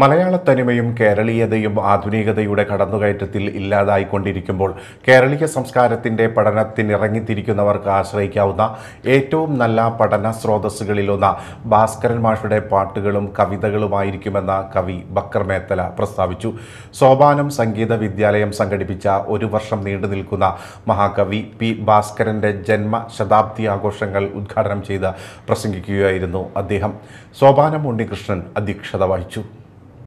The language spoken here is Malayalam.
മലയാള തനിമയും കേരളീയതയും ആധുനികതയുടെ കടന്നുകയറ്റത്തിൽ ഇല്ലാതായിക്കൊണ്ടിരിക്കുമ്പോൾ കേരളീയ സംസ്കാരത്തിൻ്റെ പഠനത്തിനിറങ്ങിത്തിരിക്കുന്നവർക്ക് ആശ്രയിക്കാവുന്ന ഏറ്റവും നല്ല പഠന സ്രോതസ്സുകളിലൊന്ന് ഭാസ്കരൻ മാഷയുടെ പാട്ടുകളും കവിതകളുമായിരിക്കുമെന്ന കവി ബക്കർ മേത്തല പ്രസ്താവിച്ചു സോപാനം സംഗീത വിദ്യാലയം സംഘടിപ്പിച്ച ഒരു വർഷം നീണ്ടു നിൽക്കുന്ന മഹാകവി പി ഭാസ്കരൻ്റെ ജന്മ ശതാബ്ദി ആഘോഷങ്ങൾ ഉദ്ഘാടനം ചെയ്ത് പ്രസംഗിക്കുകയായിരുന്നു അദ്ദേഹം സോപാനം ഉണ്ണികൃഷ്ണൻ അധ്യക്ഷത വഹിച്ചു